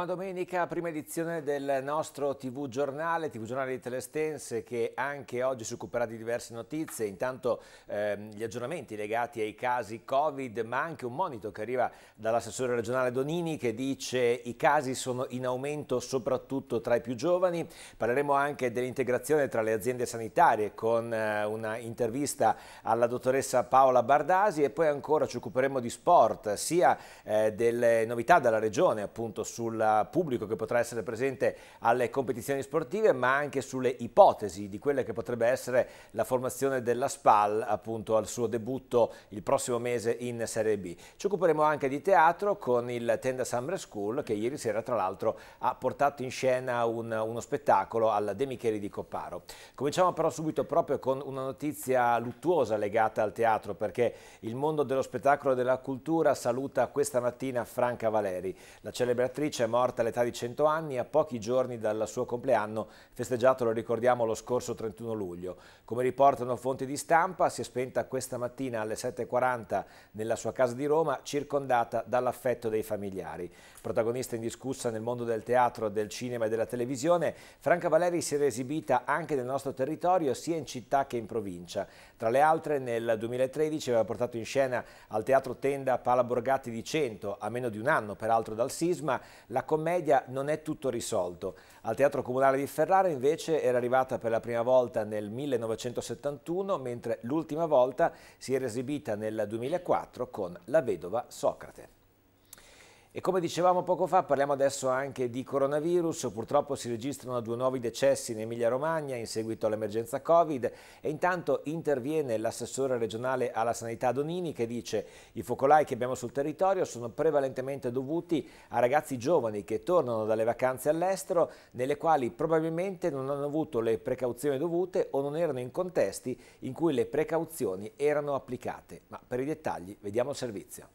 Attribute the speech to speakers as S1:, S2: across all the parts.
S1: Buona domenica, prima edizione del nostro TV giornale, TV giornale di Telestense che anche oggi si occuperà di diverse notizie, intanto ehm, gli aggiornamenti legati ai casi Covid ma anche un monito che arriva dall'assessore regionale Donini che dice i casi sono in aumento soprattutto tra i più giovani, parleremo anche dell'integrazione tra le aziende sanitarie con eh, una intervista alla dottoressa Paola Bardasi e poi ancora ci occuperemo di sport, sia eh, delle novità della regione appunto sulla pubblico che potrà essere presente alle competizioni sportive, ma anche sulle ipotesi di quella che potrebbe essere la formazione della SPAL appunto al suo debutto il prossimo mese in Serie B. Ci occuperemo anche di teatro con il Tenda Summer School che ieri sera tra l'altro ha portato in scena un, uno spettacolo alla De Micheli di Copparo. Cominciamo però subito proprio con una notizia luttuosa legata al teatro perché il mondo dello spettacolo e della cultura saluta questa mattina Franca Valeri. La celebratrice morta all'età di 100 anni a pochi giorni dal suo compleanno, festeggiato, lo ricordiamo, lo scorso 31 luglio. Come riportano fonti di stampa, si è spenta questa mattina alle 7.40 nella sua casa di Roma, circondata dall'affetto dei familiari. Protagonista indiscussa nel mondo del teatro, del cinema e della televisione, Franca Valeri si era esibita anche nel nostro territorio, sia in città che in provincia. Tra le altre, nel 2013 aveva portato in scena al Teatro Tenda Pala Borgatti di Cento, a meno di un anno peraltro dal sisma, la la commedia non è tutto risolto. Al Teatro Comunale di Ferrara invece era arrivata per la prima volta nel 1971, mentre l'ultima volta si era esibita nel 2004 con La vedova Socrate. E come dicevamo poco fa, parliamo adesso anche di coronavirus. Purtroppo si registrano due nuovi decessi in Emilia-Romagna in seguito all'emergenza Covid e intanto interviene l'assessore regionale alla sanità Donini che dice i focolai che abbiamo sul territorio sono prevalentemente dovuti a ragazzi giovani che tornano dalle vacanze all'estero nelle quali probabilmente non hanno avuto le precauzioni dovute o non erano in contesti in cui le precauzioni erano applicate. Ma per i dettagli vediamo il servizio.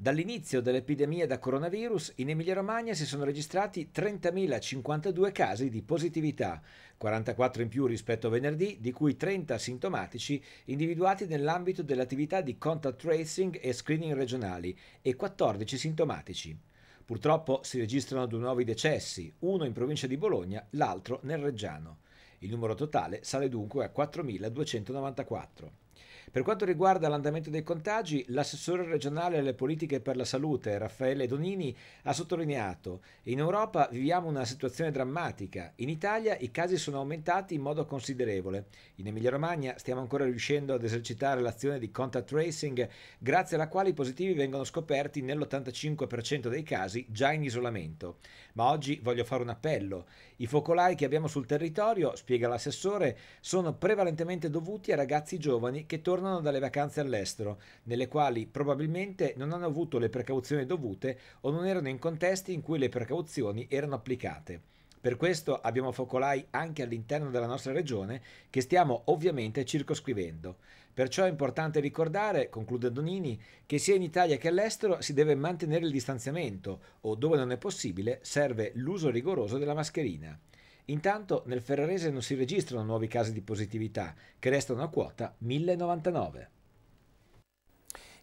S1: Dall'inizio dell'epidemia da coronavirus in Emilia-Romagna si sono registrati 30.052 casi di positività, 44 in più rispetto a venerdì, di cui 30 sintomatici individuati nell'ambito dell'attività di contact tracing e screening regionali e 14 sintomatici. Purtroppo si registrano due nuovi decessi, uno in provincia di Bologna, l'altro nel Reggiano. Il numero totale sale dunque a 4.294. Per quanto riguarda l'andamento dei contagi, l'assessore regionale alle politiche per la salute, Raffaele Donini, ha sottolineato in Europa viviamo una situazione drammatica, in Italia i casi sono aumentati in modo considerevole, in Emilia-Romagna stiamo ancora riuscendo ad esercitare l'azione di contact tracing grazie alla quale i positivi vengono scoperti nell'85% dei casi già in isolamento. Ma oggi voglio fare un appello, i focolai che abbiamo sul territorio, spiega l'assessore, sono prevalentemente dovuti a ragazzi giovani che tornano dalle vacanze all'estero, nelle quali probabilmente non hanno avuto le precauzioni dovute o non erano in contesti in cui le precauzioni erano applicate. Per questo abbiamo focolai anche all'interno della nostra regione che stiamo ovviamente circoscrivendo. Perciò è importante ricordare, conclude Donini, che sia in Italia che all'estero si deve mantenere il distanziamento o, dove non è possibile, serve l'uso rigoroso della mascherina. Intanto nel Ferrarese non si registrano nuovi casi di positività, che restano a quota 1099.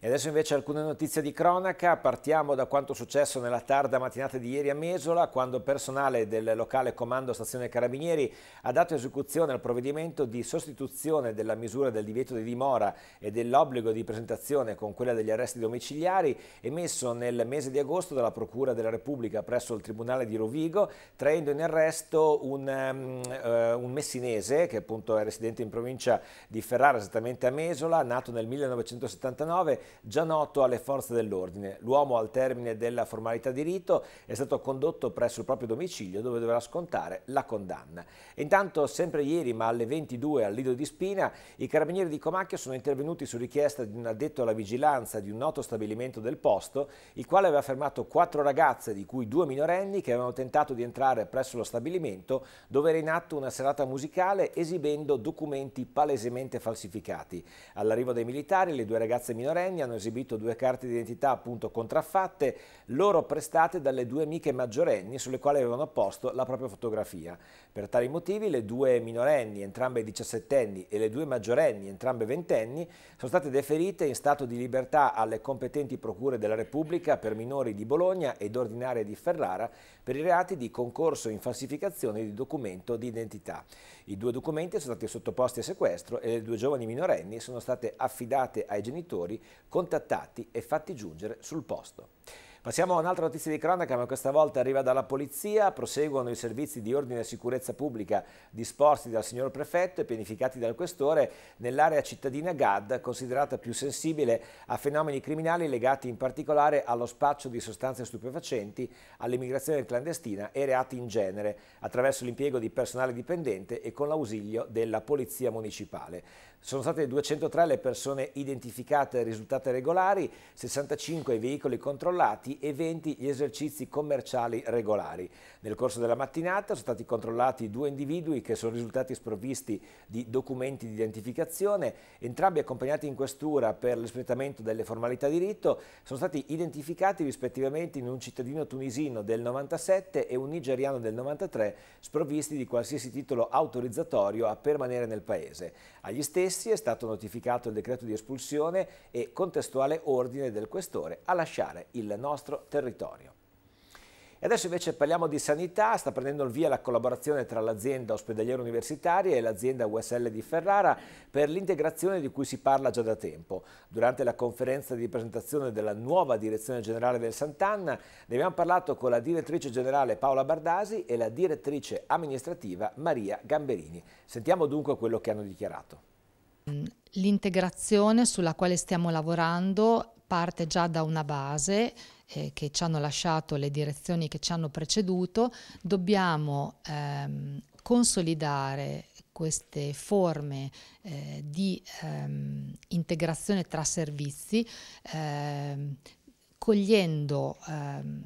S1: E adesso invece alcune notizie di cronaca, partiamo da quanto successo nella tarda mattinata di ieri a Mesola, quando personale del locale comando stazione Carabinieri ha dato esecuzione al provvedimento di sostituzione della misura del divieto di dimora e dell'obbligo di presentazione con quella degli arresti domiciliari emesso nel mese di agosto dalla Procura della Repubblica presso il Tribunale di Rovigo, traendo in arresto un, um, uh, un messinese che appunto è residente in provincia di Ferrara, esattamente a Mesola, nato nel 1979 già noto alle forze dell'ordine. L'uomo al termine della formalità di rito è stato condotto presso il proprio domicilio dove dovrà scontare la condanna. intanto sempre ieri ma alle 22 al Lido di Spina i carabinieri di Comacchio sono intervenuti su richiesta di un addetto alla vigilanza di un noto stabilimento del posto il quale aveva fermato quattro ragazze di cui due minorenni che avevano tentato di entrare presso lo stabilimento dove era in atto una serata musicale esibendo documenti palesemente falsificati. All'arrivo dei militari le due ragazze minorenni minorenni hanno esibito due carte d'identità appunto contraffatte, loro prestate dalle due amiche maggiorenni sulle quali avevano posto la propria fotografia. Per tali motivi le due minorenni, entrambe diciassettenni, e le due maggiorenni, entrambe ventenni, sono state deferite in stato di libertà alle competenti procure della Repubblica per minori di Bologna ed ordinarie di Ferrara per i reati di concorso in falsificazione di documento di identità. I due documenti sono stati sottoposti a sequestro e le due giovani minorenni sono state affidate ai genitori contattati e fatti giungere sul posto. Passiamo a un'altra notizia di cronaca, ma questa volta arriva dalla polizia. Proseguono i servizi di ordine e sicurezza pubblica disposti dal signor prefetto e pianificati dal questore nell'area cittadina GAD, considerata più sensibile a fenomeni criminali legati in particolare allo spaccio di sostanze stupefacenti, all'immigrazione clandestina e reati in genere, attraverso l'impiego di personale dipendente e con l'ausilio della polizia municipale. Sono state 203 le persone identificate e risultate regolari, 65 i veicoli controllati e 20 gli esercizi commerciali regolari. Nel corso della mattinata sono stati controllati due individui che sono risultati sprovvisti di documenti di identificazione, entrambi accompagnati in questura per l'espletamento delle formalità di rito, sono stati identificati rispettivamente in un cittadino tunisino del 97 e un nigeriano del 93 sprovvisti di qualsiasi titolo autorizzatorio a permanere nel paese. Agli stessi essi è stato notificato il decreto di espulsione e contestuale ordine del questore a lasciare il nostro territorio. E adesso invece parliamo di sanità, sta prendendo il via la collaborazione tra l'azienda ospedaliera universitaria e l'azienda USL di Ferrara per l'integrazione di cui si parla già da tempo. Durante la conferenza di presentazione della nuova direzione generale del Sant'Anna ne abbiamo parlato con la direttrice generale Paola Bardasi e la direttrice amministrativa Maria Gamberini. Sentiamo dunque quello che hanno dichiarato.
S2: Ehm, l'integrazione sulla quale stiamo lavorando parte già da una base eh, che ci hanno lasciato le direzioni che ci hanno preceduto, dobbiamo ehm, consolidare queste forme eh, di ehm, integrazione tra servizi, ehm, cogliendo ehm,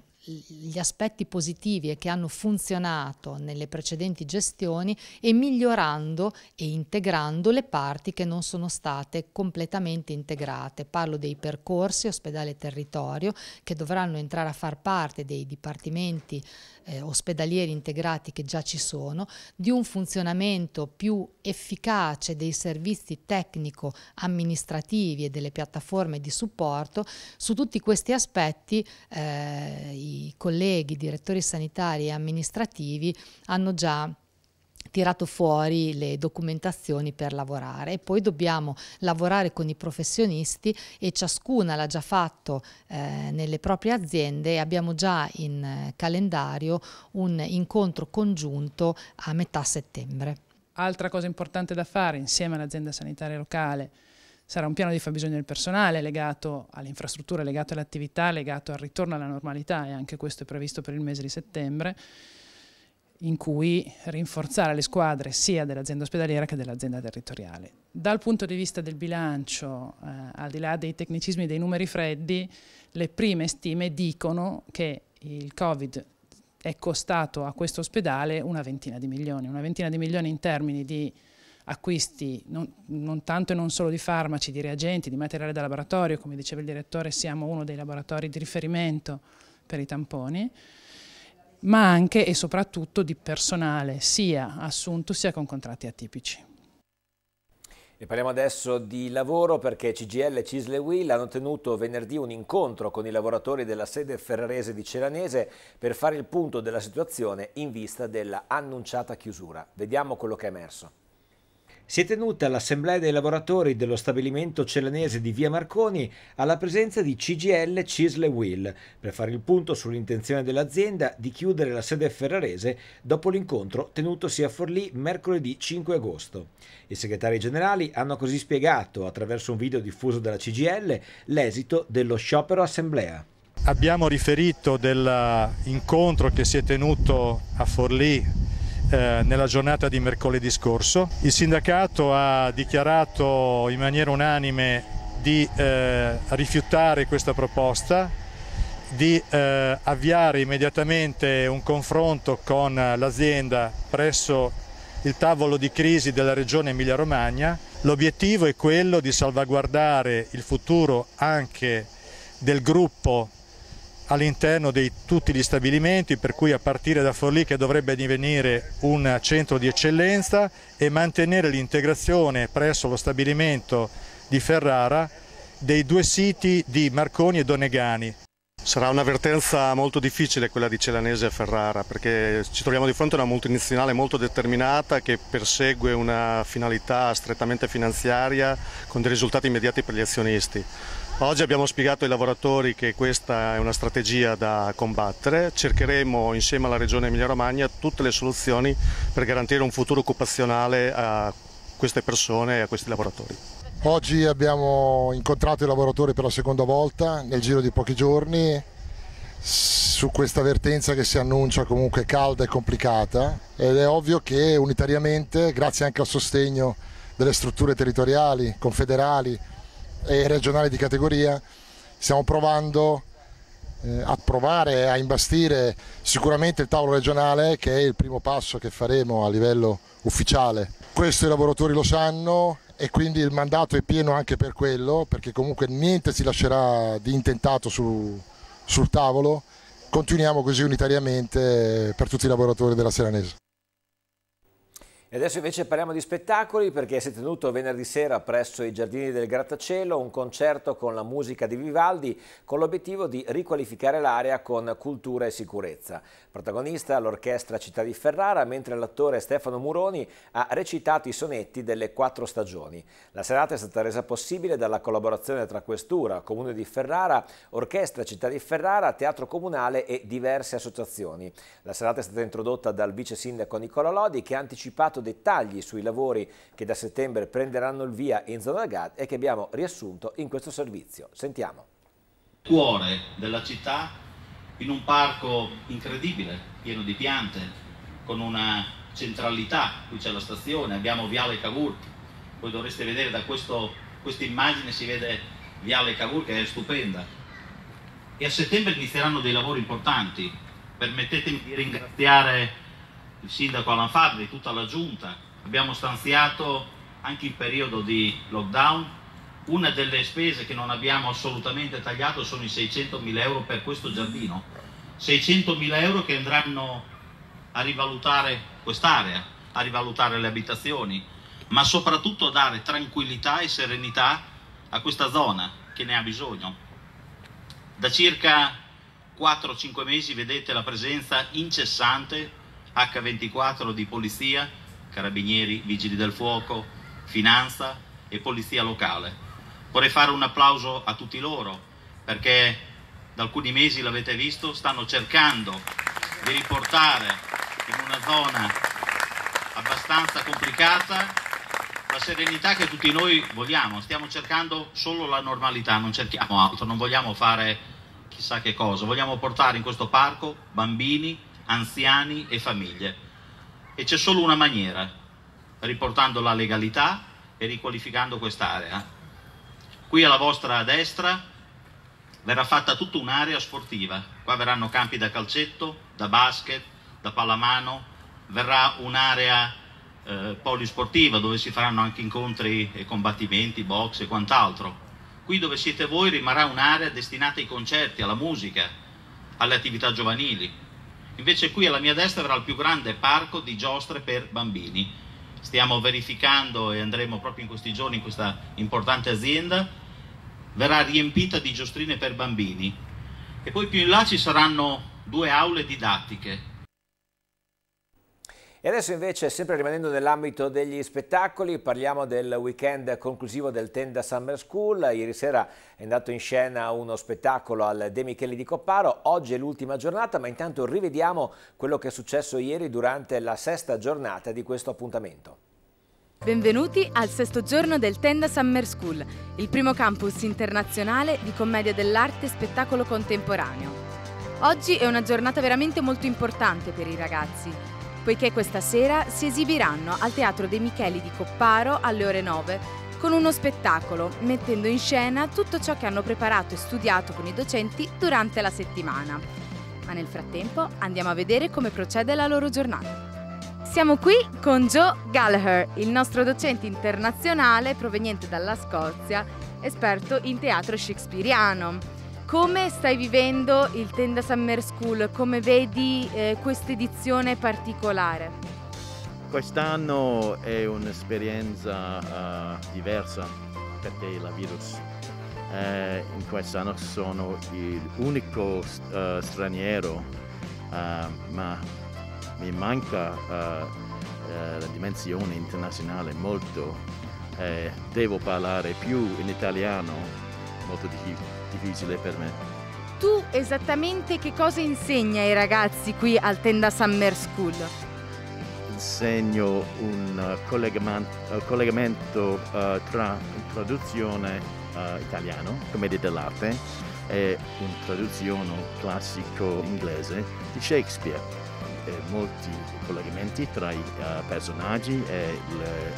S2: gli aspetti positivi e che hanno funzionato nelle precedenti gestioni e migliorando e integrando le parti che non sono state completamente integrate. Parlo dei percorsi ospedale-territorio che dovranno entrare a far parte dei dipartimenti eh, ospedalieri integrati che già ci sono, di un funzionamento più efficace dei servizi tecnico-amministrativi e delle piattaforme di supporto. Su tutti questi aspetti eh, i colleghi direttori sanitari e amministrativi hanno già tirato fuori le documentazioni per lavorare e poi dobbiamo lavorare con i professionisti e ciascuna l'ha già fatto eh, nelle proprie aziende e abbiamo già in eh, calendario un incontro congiunto a metà settembre.
S3: Altra cosa importante da fare insieme all'azienda sanitaria locale sarà un piano di fabbisogno del personale legato alle infrastrutture, legato all'attività, legato al ritorno alla normalità e anche questo è previsto per il mese di settembre in cui rinforzare le squadre sia dell'azienda ospedaliera che dell'azienda territoriale. Dal punto di vista del bilancio, eh, al di là dei tecnicismi e dei numeri freddi, le prime stime dicono che il Covid è costato a questo ospedale una ventina di milioni, una ventina di milioni in termini di acquisti non, non, tanto e non solo di farmaci, di reagenti, di materiale da laboratorio, come diceva il direttore siamo uno dei laboratori di riferimento per i tamponi, ma anche e soprattutto di personale, sia assunto sia con contratti atipici.
S1: E parliamo adesso di lavoro perché CGL e Cisle Will hanno tenuto venerdì un incontro con i lavoratori della sede ferrarese di Ceranese per fare il punto della situazione in vista dell'annunciata chiusura. Vediamo quello che è emerso si è tenuta l'assemblea dei lavoratori dello stabilimento celanese di Via Marconi alla presenza di CGL Cisle Will per fare il punto sull'intenzione dell'azienda di chiudere la sede ferrarese dopo l'incontro tenutosi a Forlì mercoledì 5 agosto. I segretari generali hanno così spiegato, attraverso un video diffuso dalla CGL, l'esito dello sciopero assemblea.
S4: Abbiamo riferito dell'incontro che si è tenuto a Forlì eh, nella giornata di mercoledì scorso. Il sindacato ha dichiarato in maniera unanime di eh, rifiutare questa proposta, di eh, avviare immediatamente un confronto con l'azienda presso il tavolo di crisi della regione Emilia-Romagna. L'obiettivo è quello di salvaguardare il futuro anche del gruppo all'interno di tutti gli stabilimenti, per cui a partire da Forlì che dovrebbe divenire un centro di eccellenza e mantenere l'integrazione presso lo stabilimento di Ferrara dei due siti di
S5: Marconi e Donegani. Sarà un'avvertenza molto difficile quella di Celanese a Ferrara perché ci troviamo di fronte a una multinazionale molto determinata che persegue una finalità strettamente finanziaria con dei risultati immediati per gli azionisti. Oggi abbiamo spiegato ai lavoratori che questa è una strategia da combattere, cercheremo insieme alla Regione Emilia-Romagna tutte le soluzioni per garantire un futuro occupazionale a queste persone e a questi lavoratori.
S1: Oggi abbiamo incontrato i lavoratori per la seconda volta nel giro di pochi giorni su questa vertenza che si annuncia comunque calda e complicata ed è ovvio che unitariamente, grazie anche al sostegno delle strutture territoriali, confederali, e regionale di categoria, stiamo provando eh, a provare a imbastire sicuramente il tavolo regionale che è il primo passo che faremo a livello ufficiale. Questo i lavoratori lo sanno e quindi il mandato è pieno anche per quello, perché comunque niente si lascerà di intentato su, sul tavolo. Continuiamo così unitariamente eh, per tutti i lavoratori della Seranese. E adesso invece parliamo di spettacoli perché si è tenuto venerdì sera presso i Giardini del Grattacielo un concerto con la musica di Vivaldi con l'obiettivo di riqualificare l'area con cultura e sicurezza. Protagonista l'orchestra Città di Ferrara mentre l'attore Stefano Muroni ha recitato i sonetti delle quattro stagioni. La serata è stata resa possibile dalla collaborazione tra Questura, Comune di Ferrara, Orchestra Città di Ferrara, Teatro Comunale e diverse associazioni. La serata è stata introdotta dal vice sindaco Nicola Lodi che ha anticipato dato dettagli sui lavori che da settembre prenderanno il via in zona GAD e che abbiamo riassunto in questo servizio. Sentiamo.
S4: Cuore della città, in un parco incredibile, pieno di piante, con una centralità, qui c'è la stazione, abbiamo Viale Cavour, voi dovreste vedere da questo, questa immagine si vede Viale Cavour che è stupenda. E a settembre inizieranno dei lavori importanti, permettetemi di ringraziare il sindaco Alan Fabri, tutta la giunta, abbiamo stanziato anche in periodo di lockdown. Una delle spese che non abbiamo assolutamente tagliato sono i 600.000 euro per questo giardino. 600.000 euro che andranno a rivalutare quest'area, a rivalutare le abitazioni, ma soprattutto a dare tranquillità e serenità a questa zona che ne ha bisogno. Da circa 4-5 mesi vedete la presenza incessante H24 di polizia, carabinieri, vigili del fuoco, finanza e polizia locale. Vorrei fare un applauso a tutti loro perché da alcuni mesi, l'avete visto, stanno cercando di riportare in una zona abbastanza complicata la serenità che tutti noi vogliamo, stiamo cercando solo la normalità, non cerchiamo altro, non vogliamo fare chissà che cosa, vogliamo portare in questo parco bambini, anziani e famiglie. E c'è solo una maniera, riportando la legalità e riqualificando quest'area. Qui alla vostra destra verrà fatta tutta un'area sportiva, qua verranno campi da calcetto, da basket, da pallamano, verrà un'area eh, polisportiva dove si faranno anche incontri e combattimenti, box e quant'altro. Qui dove siete voi rimarrà un'area destinata ai concerti, alla musica, alle attività giovanili, Invece qui alla mia destra avrà il più grande parco di giostre per bambini. Stiamo verificando e andremo proprio in questi giorni in questa importante azienda. Verrà riempita di giostrine per bambini. E poi più in là ci saranno due aule didattiche
S1: e adesso invece, sempre rimanendo nell'ambito degli spettacoli, parliamo del weekend conclusivo del Tenda Summer School. Ieri sera è andato in scena uno spettacolo al De Micheli di Copparo. Oggi è l'ultima giornata, ma intanto rivediamo quello che è successo ieri durante la sesta giornata di questo appuntamento.
S6: Benvenuti al sesto giorno del Tenda Summer School, il primo campus internazionale di commedia dell'arte e spettacolo contemporaneo. Oggi è una giornata veramente molto importante per i ragazzi, poiché questa sera si esibiranno al Teatro De Micheli di Copparo alle ore 9 con uno spettacolo, mettendo in scena tutto ciò che hanno preparato e studiato con i docenti durante la settimana. Ma nel frattempo andiamo a vedere come procede la loro giornata. Siamo qui con Joe Gallagher, il nostro docente internazionale proveniente dalla Scozia, esperto in teatro shakespeariano. Come stai vivendo il Tenda Summer School? Come vedi eh, questa edizione particolare?
S7: Quest'anno è un'esperienza uh, diversa perché la virus. Eh, in quest'anno sono l'unico uh, eh, straniero, uh, ma mi manca la dimensione internazionale molto. Eh, devo parlare più in italiano, molto di più difficile per me.
S6: Tu esattamente che cosa insegni ai ragazzi qui al Tenda Summer School?
S7: Insegno un eh, eh, collegamento, collegamento uh, tra traduzione uh, italiano, commedia dell'arte, e una traduzione classico inglese di Shakespeare. E molti collegamenti tra i uh, personaggi e le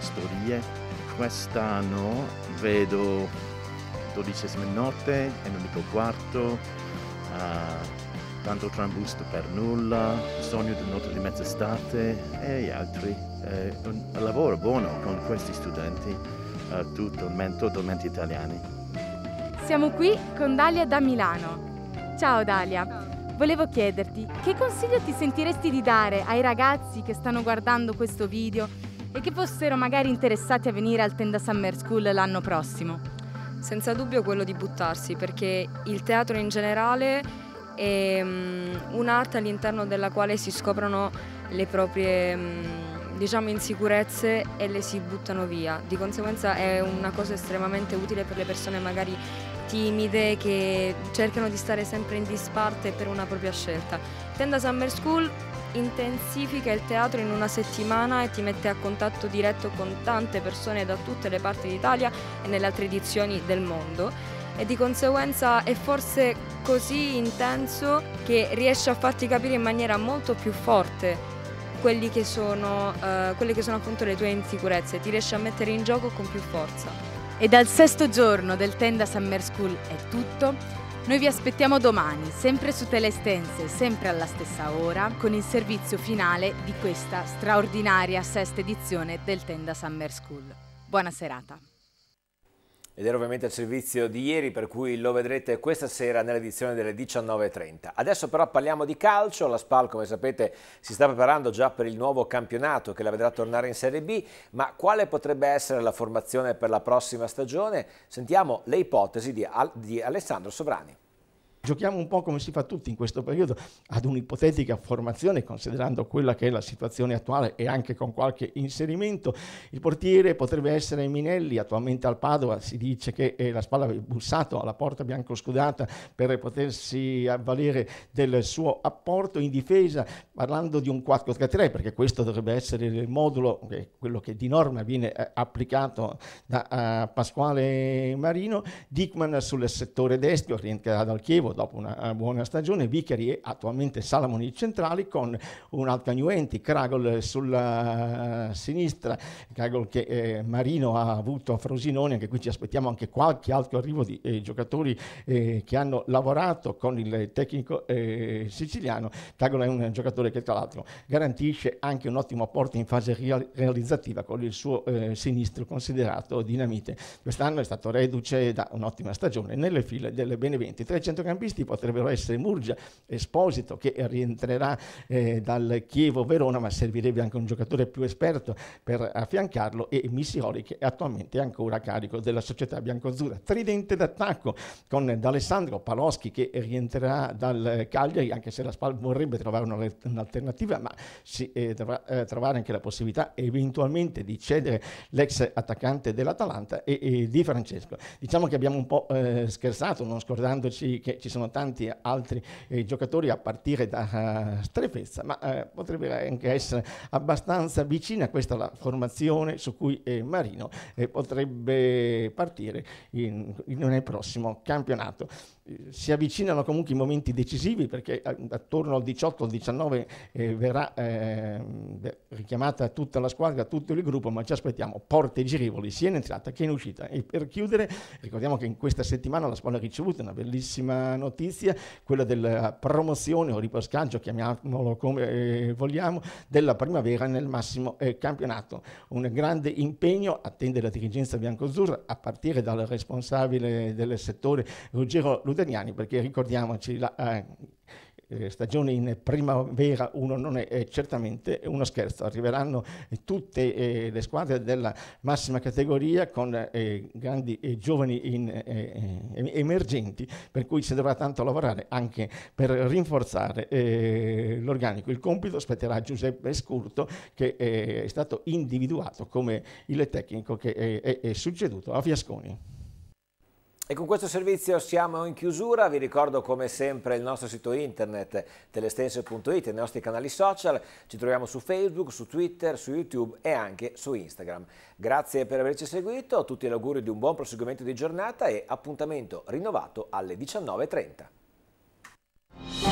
S7: storie. Quest'anno vedo dodicesima notte è un unico quarto, uh, tanto trambusto per nulla, sogno di notte di mezz'estate e gli altri. È eh, un lavoro buono con questi studenti, uh, tutto il mento dolmenti italiani.
S6: Siamo qui con Dalia da Milano. Ciao Dalia. Volevo chiederti che consiglio ti sentiresti di dare ai ragazzi che stanno guardando questo video e che fossero magari interessati a venire al Tenda Summer School l'anno prossimo? Senza dubbio quello di buttarsi, perché il teatro in generale è mm, un'arte all'interno della quale si scoprono le proprie mm, diciamo, insicurezze e le si buttano via. Di conseguenza è una cosa estremamente utile per le persone magari timide che cercano di stare sempre in disparte per una propria scelta. Tenda Summer School intensifica il teatro in una settimana e ti mette a contatto diretto con tante persone da tutte le parti d'Italia e nelle altre edizioni del mondo e di conseguenza è forse così intenso che riesce a farti capire in maniera molto più forte che sono, eh, quelle che sono appunto le tue insicurezze, ti riesce a mettere in gioco con più forza. E dal sesto giorno del Tenda Summer School è tutto. Noi vi aspettiamo domani, sempre su Telestense, sempre alla stessa ora, con il servizio finale di questa straordinaria sesta edizione del Tenda Summer School. Buona serata
S1: ed era ovviamente il servizio di ieri per cui lo vedrete questa sera nell'edizione delle 19.30. Adesso però parliamo di calcio, la SPAL come sapete si sta preparando già per il nuovo campionato che la vedrà tornare in Serie B, ma quale potrebbe essere la formazione per la prossima stagione? Sentiamo le ipotesi di, Al di Alessandro Sovrani.
S5: Giochiamo un po' come si fa tutti in questo periodo ad un'ipotetica formazione, considerando quella che è la situazione attuale e anche con qualche inserimento. Il portiere potrebbe essere Minelli, attualmente al Padova si dice che eh, la spalla ha bussato alla porta biancoscudata per potersi avvalere del suo apporto in difesa, parlando di un 4-3-3, perché questo dovrebbe essere il modulo, quello che di norma viene eh, applicato da eh, Pasquale Marino. Dickman sul settore destro rientrerà dal Chievo, dopo una eh, buona stagione, Vicari e attualmente Salamoni centrali con un Alcagnuenti, Cragol sulla eh, sinistra, Cragol che eh, Marino ha avuto a Frosinone, anche qui ci aspettiamo anche qualche altro arrivo di eh, giocatori eh, che hanno lavorato con il tecnico eh, siciliano. Cragol è un giocatore che tra l'altro garantisce anche un ottimo apporto in fase real- realizzativa con il suo sinistro considerato dinamite. Quest'anno è stato reduce da un'ottima stagione nelle file delle Beneventi. 300 centrocampisti capisti potrebbero essere Murgia, Esposito che rientrerà eh, dal Chievo Verona, ma servirebbe anche un giocatore più esperto per affiancarlo e Missioli che attualmente è ancora a carico della società biancozzurra. Tridente d'attacco con D'Alessandro Paloschi che rientrerà dal Cagliari, anche se la Spal vorrebbe trovare un'alternativa, ma si eh, dovrà eh, trovare anche la possibilità eventualmente di cedere l'ex attaccante dell'Atalanta e, e, Di Francesco. Diciamo che abbiamo un po' eh, scherzato, non scordandoci che ci sono tanti altri eh, giocatori a partire da uh, eh, Strefezza, ma eh, potrebbe anche essere abbastanza vicina questa la formazione su cui eh, Marino eh, potrebbe partire in, in nel prossimo campionato si avvicinano comunque i momenti decisivi perché attorno al 18 al 19 eh, verrà eh, richiamata tutta la squadra, tutto il gruppo, ma ci aspettiamo porte girevoli sia in entrata che in uscita. E per chiudere ricordiamo che in questa settimana la squadra ha ricevuto una bellissima notizia, quella della promozione o ripescaggio, chiamiamolo come eh, vogliamo, della primavera nel massimo eh, campionato. Un grande impegno attende la dirigenza biancozzurra a partire dal responsabile del settore Ruggero Luderniani perché ricordiamoci la eh, eh, stagione in primavera 1 non è, è certamente uno scherzo. Arriveranno tutte eh, le squadre della massima categoria con eh, grandi e giovani in, eh, eh, emergenti, per cui si dovrà tanto lavorare anche per rinforzare l'organico. Il compito spetterà a Giuseppe Scurto che è stato individuato come il tecnico che è, è, è succeduto a Fiasconi.
S1: E con questo servizio siamo in chiusura, vi ricordo come sempre il nostro sito internet telestense.it, i nostri canali social, ci troviamo su Facebook, su Twitter, su YouTube e anche su Instagram. Grazie per averci seguito, a tutti gli auguri di un buon proseguimento di giornata e appuntamento rinnovato alle 19.30.